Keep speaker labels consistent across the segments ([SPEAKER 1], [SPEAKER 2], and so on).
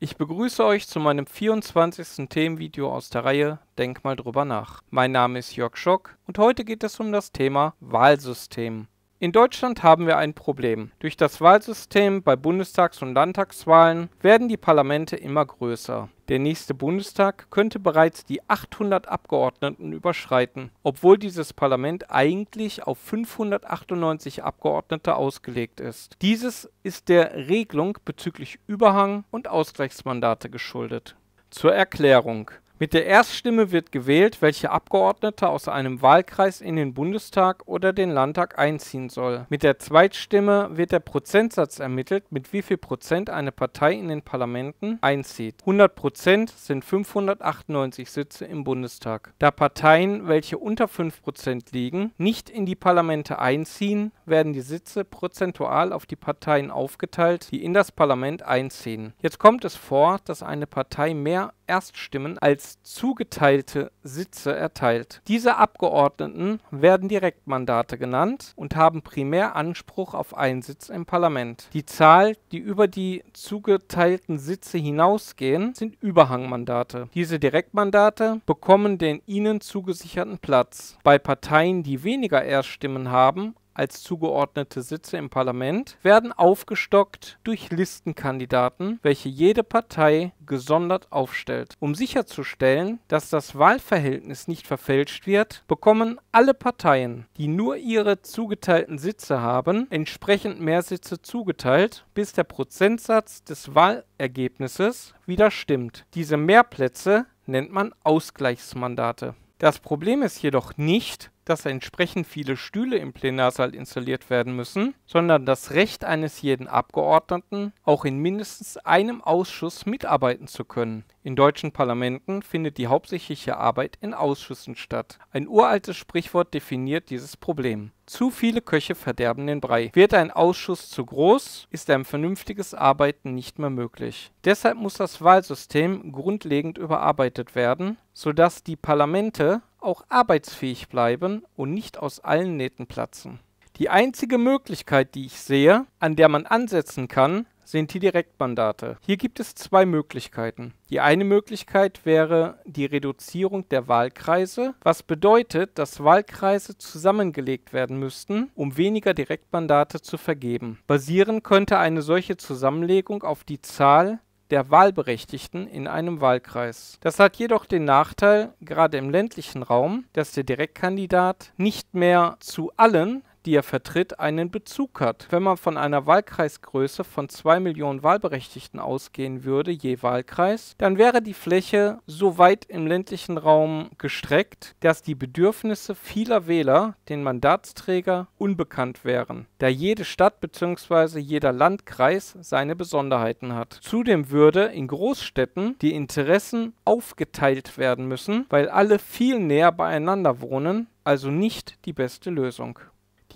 [SPEAKER 1] Ich begrüße euch zu meinem 24. Themenvideo aus der Reihe Denk mal drüber nach. Mein Name ist Jörg Schock und heute geht es um das Thema Wahlsystem. In Deutschland haben wir ein Problem. Durch das Wahlsystem bei Bundestags- und Landtagswahlen werden die Parlamente immer größer. Der nächste Bundestag könnte bereits die 800 Abgeordneten überschreiten, obwohl dieses Parlament eigentlich auf 598 Abgeordnete ausgelegt ist. Dieses ist der Regelung bezüglich Überhang und Ausgleichsmandate geschuldet. Zur Erklärung. Mit der Erststimme wird gewählt, welche Abgeordnete aus einem Wahlkreis in den Bundestag oder den Landtag einziehen soll. Mit der Zweitstimme wird der Prozentsatz ermittelt, mit wie viel Prozent eine Partei in den Parlamenten einzieht. 100 Prozent sind 598 Sitze im Bundestag. Da Parteien, welche unter 5 Prozent liegen, nicht in die Parlamente einziehen, werden die Sitze prozentual auf die Parteien aufgeteilt, die in das Parlament einziehen. Jetzt kommt es vor, dass eine Partei mehr Erststimmen als zugeteilte Sitze erteilt. Diese Abgeordneten werden Direktmandate genannt und haben primär Anspruch auf einen Sitz im Parlament. Die Zahl, die über die zugeteilten Sitze hinausgehen, sind Überhangmandate. Diese Direktmandate bekommen den ihnen zugesicherten Platz. Bei Parteien, die weniger Erststimmen haben, als zugeordnete Sitze im Parlament werden aufgestockt durch Listenkandidaten, welche jede Partei gesondert aufstellt. Um sicherzustellen, dass das Wahlverhältnis nicht verfälscht wird, bekommen alle Parteien, die nur ihre zugeteilten Sitze haben, entsprechend mehr Sitze zugeteilt, bis der Prozentsatz des Wahlergebnisses wieder stimmt. Diese Mehrplätze nennt man Ausgleichsmandate. Das Problem ist jedoch nicht, dass entsprechend viele Stühle im Plenarsaal installiert werden müssen, sondern das Recht eines jeden Abgeordneten, auch in mindestens einem Ausschuss mitarbeiten zu können. In deutschen Parlamenten findet die hauptsächliche Arbeit in Ausschüssen statt. Ein uraltes Sprichwort definiert dieses Problem. Zu viele Köche verderben den Brei. Wird ein Ausschuss zu groß, ist ein vernünftiges Arbeiten nicht mehr möglich. Deshalb muss das Wahlsystem grundlegend überarbeitet werden, sodass die Parlamente auch arbeitsfähig bleiben und nicht aus allen Nähten platzen. Die einzige Möglichkeit, die ich sehe, an der man ansetzen kann, sind die Direktmandate. Hier gibt es zwei Möglichkeiten. Die eine Möglichkeit wäre die Reduzierung der Wahlkreise, was bedeutet, dass Wahlkreise zusammengelegt werden müssten, um weniger Direktmandate zu vergeben. Basieren könnte eine solche Zusammenlegung auf die Zahl der Wahlberechtigten in einem Wahlkreis. Das hat jedoch den Nachteil, gerade im ländlichen Raum, dass der Direktkandidat nicht mehr zu allen, die er vertritt, einen Bezug hat. Wenn man von einer Wahlkreisgröße von 2 Millionen Wahlberechtigten ausgehen würde, je Wahlkreis, dann wäre die Fläche so weit im ländlichen Raum gestreckt, dass die Bedürfnisse vieler Wähler, den Mandatsträger, unbekannt wären, da jede Stadt bzw. jeder Landkreis seine Besonderheiten hat. Zudem würde in Großstädten die Interessen aufgeteilt werden müssen, weil alle viel näher beieinander wohnen, also nicht die beste Lösung.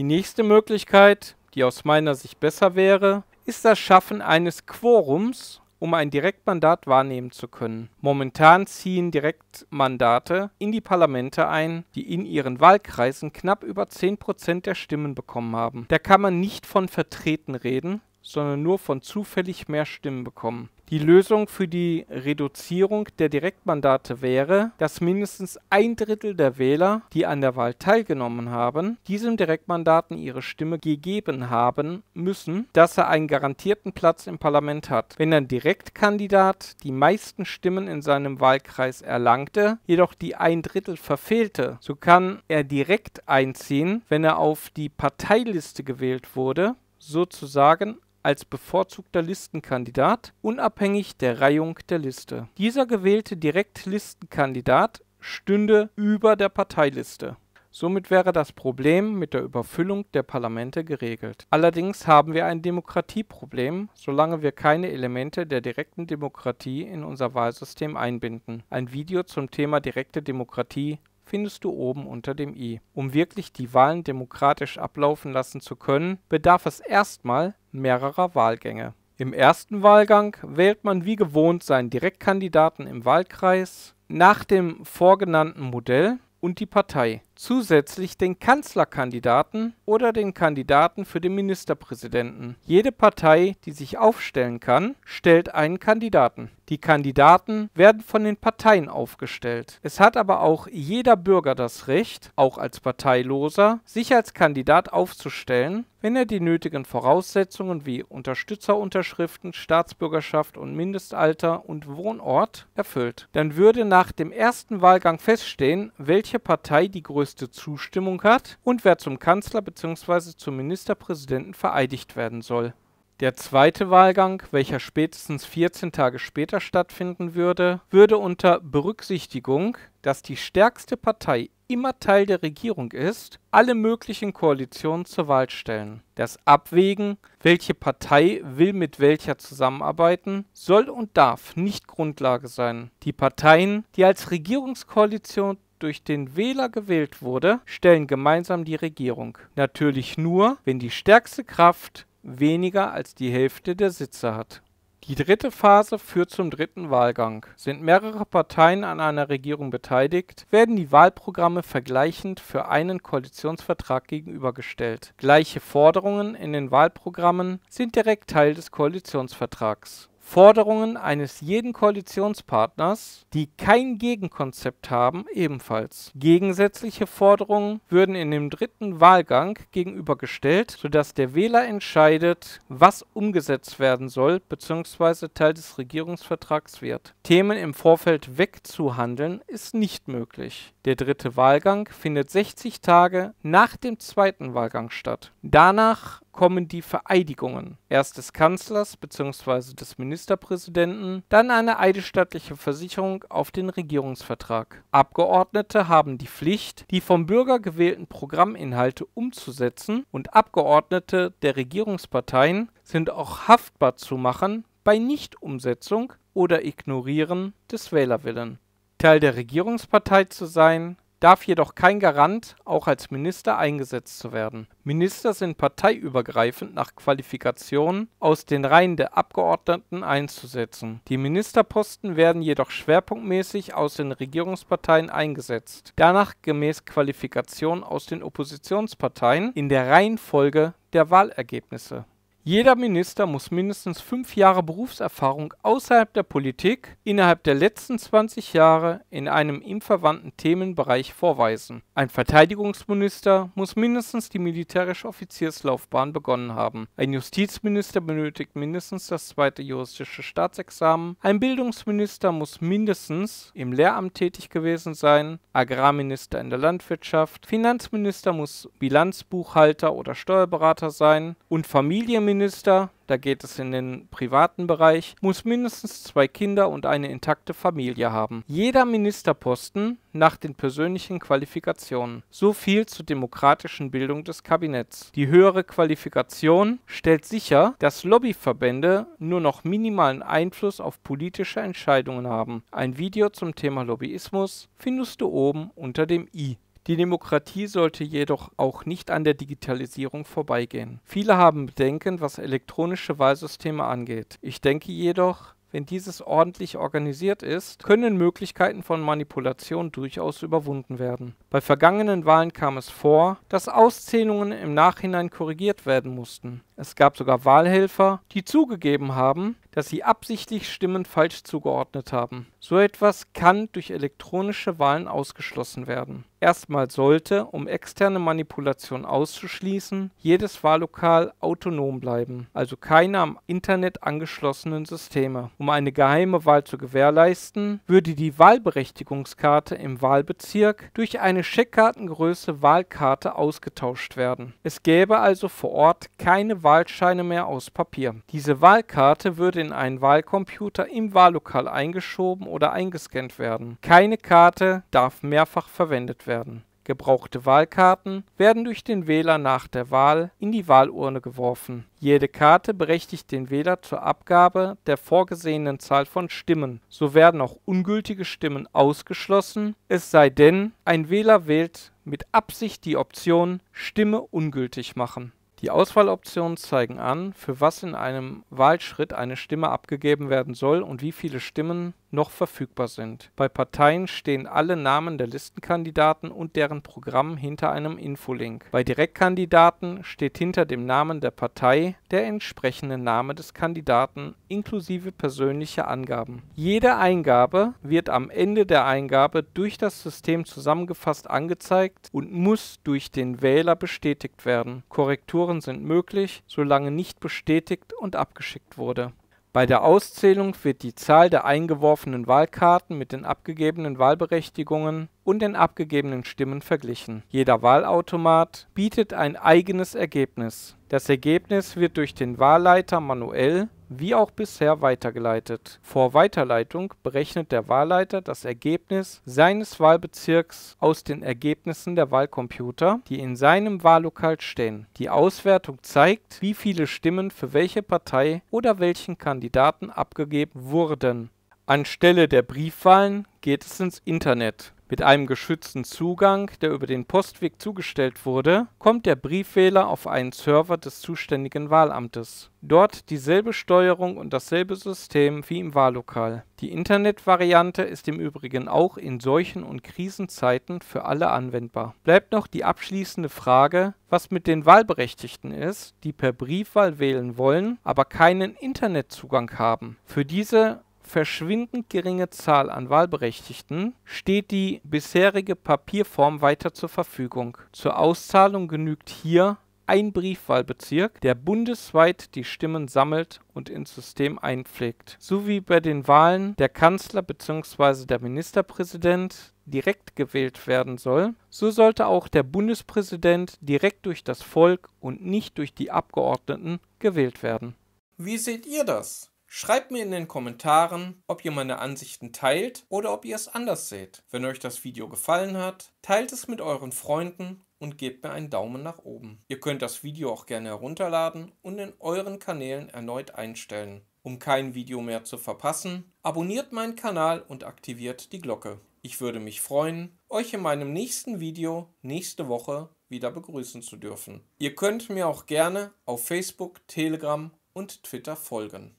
[SPEAKER 1] Die nächste Möglichkeit, die aus meiner Sicht besser wäre, ist das Schaffen eines Quorums, um ein Direktmandat wahrnehmen zu können. Momentan ziehen Direktmandate in die Parlamente ein, die in ihren Wahlkreisen knapp über 10% der Stimmen bekommen haben. Da kann man nicht von Vertreten reden, sondern nur von zufällig mehr Stimmen bekommen. Die Lösung für die Reduzierung der Direktmandate wäre, dass mindestens ein Drittel der Wähler, die an der Wahl teilgenommen haben, diesem Direktmandaten ihre Stimme gegeben haben müssen, dass er einen garantierten Platz im Parlament hat. Wenn ein Direktkandidat die meisten Stimmen in seinem Wahlkreis erlangte, jedoch die ein Drittel verfehlte, so kann er direkt einziehen, wenn er auf die Parteiliste gewählt wurde, sozusagen als bevorzugter Listenkandidat, unabhängig der Reihung der Liste. Dieser gewählte Direktlistenkandidat stünde über der Parteiliste. Somit wäre das Problem mit der Überfüllung der Parlamente geregelt. Allerdings haben wir ein Demokratieproblem, solange wir keine Elemente der direkten Demokratie in unser Wahlsystem einbinden. Ein Video zum Thema direkte Demokratie findest du oben unter dem i. Um wirklich die Wahlen demokratisch ablaufen lassen zu können, bedarf es erstmal mehrerer Wahlgänge. Im ersten Wahlgang wählt man wie gewohnt seinen Direktkandidaten im Wahlkreis nach dem vorgenannten Modell und die Partei zusätzlich den Kanzlerkandidaten oder den Kandidaten für den Ministerpräsidenten. Jede Partei, die sich aufstellen kann, stellt einen Kandidaten. Die Kandidaten werden von den Parteien aufgestellt. Es hat aber auch jeder Bürger das Recht, auch als Parteiloser, sich als Kandidat aufzustellen, wenn er die nötigen Voraussetzungen wie Unterstützerunterschriften, Staatsbürgerschaft und Mindestalter und Wohnort erfüllt. Dann würde nach dem ersten Wahlgang feststehen, welche Partei die größte größte Zustimmung hat und wer zum Kanzler bzw. zum Ministerpräsidenten vereidigt werden soll. Der zweite Wahlgang, welcher spätestens 14 Tage später stattfinden würde, würde unter Berücksichtigung, dass die stärkste Partei immer Teil der Regierung ist, alle möglichen Koalitionen zur Wahl stellen. Das Abwägen, welche Partei will mit welcher zusammenarbeiten, soll und darf nicht Grundlage sein. Die Parteien, die als Regierungskoalition durch den Wähler gewählt wurde, stellen gemeinsam die Regierung. Natürlich nur, wenn die stärkste Kraft weniger als die Hälfte der Sitze hat. Die dritte Phase führt zum dritten Wahlgang. Sind mehrere Parteien an einer Regierung beteiligt, werden die Wahlprogramme vergleichend für einen Koalitionsvertrag gegenübergestellt. Gleiche Forderungen in den Wahlprogrammen sind direkt Teil des Koalitionsvertrags Forderungen eines jeden Koalitionspartners, die kein Gegenkonzept haben, ebenfalls. Gegensätzliche Forderungen würden in dem dritten Wahlgang gegenübergestellt, sodass der Wähler entscheidet, was umgesetzt werden soll bzw. Teil des Regierungsvertrags wird. Themen im Vorfeld wegzuhandeln ist nicht möglich. Der dritte Wahlgang findet 60 Tage nach dem zweiten Wahlgang statt. Danach kommen die Vereidigungen. Erst des Kanzlers bzw. des Ministerpräsidenten, dann eine eidesstattliche Versicherung auf den Regierungsvertrag. Abgeordnete haben die Pflicht, die vom Bürger gewählten Programminhalte umzusetzen und Abgeordnete der Regierungsparteien sind auch haftbar zu machen bei Nichtumsetzung oder Ignorieren des Wählerwillen. Teil der Regierungspartei zu sein darf jedoch kein Garant, auch als Minister eingesetzt zu werden. Minister sind parteiübergreifend nach Qualifikation aus den Reihen der Abgeordneten einzusetzen. Die Ministerposten werden jedoch schwerpunktmäßig aus den Regierungsparteien eingesetzt, danach gemäß Qualifikation aus den Oppositionsparteien in der Reihenfolge der Wahlergebnisse. Jeder Minister muss mindestens fünf Jahre Berufserfahrung außerhalb der Politik innerhalb der letzten 20 Jahre in einem ihm verwandten Themenbereich vorweisen. Ein Verteidigungsminister muss mindestens die militärische Offizierslaufbahn begonnen haben. Ein Justizminister benötigt mindestens das zweite juristische Staatsexamen. Ein Bildungsminister muss mindestens im Lehramt tätig gewesen sein. Agrarminister in der Landwirtschaft. Finanzminister muss Bilanzbuchhalter oder Steuerberater sein. Und Familienminister Innenminister, da geht es in den privaten Bereich, muss mindestens zwei Kinder und eine intakte Familie haben. Jeder Ministerposten nach den persönlichen Qualifikationen. So viel zur demokratischen Bildung des Kabinetts. Die höhere Qualifikation stellt sicher, dass Lobbyverbände nur noch minimalen Einfluss auf politische Entscheidungen haben. Ein Video zum Thema Lobbyismus findest du oben unter dem i. Die Demokratie sollte jedoch auch nicht an der Digitalisierung vorbeigehen. Viele haben Bedenken, was elektronische Wahlsysteme angeht. Ich denke jedoch, wenn dieses ordentlich organisiert ist, können Möglichkeiten von Manipulation durchaus überwunden werden. Bei vergangenen Wahlen kam es vor, dass Auszählungen im Nachhinein korrigiert werden mussten. Es gab sogar Wahlhelfer, die zugegeben haben, dass sie absichtlich Stimmen falsch zugeordnet haben. So etwas kann durch elektronische Wahlen ausgeschlossen werden. Erstmal sollte, um externe Manipulation auszuschließen, jedes Wahllokal autonom bleiben, also keine am Internet angeschlossenen Systeme. Um eine geheime Wahl zu gewährleisten, würde die Wahlberechtigungskarte im Wahlbezirk durch eine Scheckkartengröße Wahlkarte ausgetauscht werden. Es gäbe also vor Ort keine Wahlscheine mehr aus Papier. Diese Wahlkarte würde in einen Wahlcomputer im Wahllokal eingeschoben oder eingescannt werden. Keine Karte darf mehrfach verwendet werden. Gebrauchte Wahlkarten werden durch den Wähler nach der Wahl in die Wahlurne geworfen. Jede Karte berechtigt den Wähler zur Abgabe der vorgesehenen Zahl von Stimmen. So werden auch ungültige Stimmen ausgeschlossen, es sei denn, ein Wähler wählt mit Absicht die Option Stimme ungültig machen die Auswahloptionen zeigen an, für was in einem Wahlschritt eine Stimme abgegeben werden soll und wie viele Stimmen noch verfügbar sind. Bei Parteien stehen alle Namen der Listenkandidaten und deren Programm hinter einem Infolink. Bei Direktkandidaten steht hinter dem Namen der Partei der entsprechende Name des Kandidaten inklusive persönliche Angaben. Jede Eingabe wird am Ende der Eingabe durch das System zusammengefasst angezeigt und muss durch den Wähler bestätigt werden. Korrekturen sind möglich, solange nicht bestätigt und abgeschickt wurde. Bei der Auszählung wird die Zahl der eingeworfenen Wahlkarten mit den abgegebenen Wahlberechtigungen und den abgegebenen Stimmen verglichen. Jeder Wahlautomat bietet ein eigenes Ergebnis. Das Ergebnis wird durch den Wahlleiter manuell wie auch bisher weitergeleitet. Vor Weiterleitung berechnet der Wahlleiter das Ergebnis seines Wahlbezirks aus den Ergebnissen der Wahlcomputer, die in seinem Wahllokal stehen. Die Auswertung zeigt, wie viele Stimmen für welche Partei oder welchen Kandidaten abgegeben wurden. Anstelle der Briefwahlen geht es ins Internet. Mit einem geschützten Zugang, der über den Postweg zugestellt wurde, kommt der Briefwähler auf einen Server des zuständigen Wahlamtes. Dort dieselbe Steuerung und dasselbe System wie im Wahllokal. Die Internetvariante ist im Übrigen auch in solchen und Krisenzeiten für alle anwendbar. Bleibt noch die abschließende Frage, was mit den Wahlberechtigten ist, die per Briefwahl wählen wollen, aber keinen Internetzugang haben. Für diese verschwindend geringe Zahl an Wahlberechtigten steht die bisherige Papierform weiter zur Verfügung. Zur Auszahlung genügt hier ein Briefwahlbezirk, der bundesweit die Stimmen sammelt und ins System einpflegt. So wie bei den Wahlen der Kanzler bzw. der Ministerpräsident direkt gewählt werden soll, so sollte auch der Bundespräsident direkt durch das Volk und nicht durch die Abgeordneten gewählt werden. Wie seht ihr das? Schreibt mir in den Kommentaren, ob ihr meine Ansichten teilt oder ob ihr es anders seht. Wenn euch das Video gefallen hat, teilt es mit euren Freunden und gebt mir einen Daumen nach oben. Ihr könnt das Video auch gerne herunterladen und in euren Kanälen erneut einstellen. Um kein Video mehr zu verpassen, abonniert meinen Kanal und aktiviert die Glocke. Ich würde mich freuen, euch in meinem nächsten Video nächste Woche wieder begrüßen zu dürfen. Ihr könnt mir auch gerne auf Facebook, Telegram und Twitter folgen.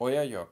[SPEAKER 1] Euer Jörg.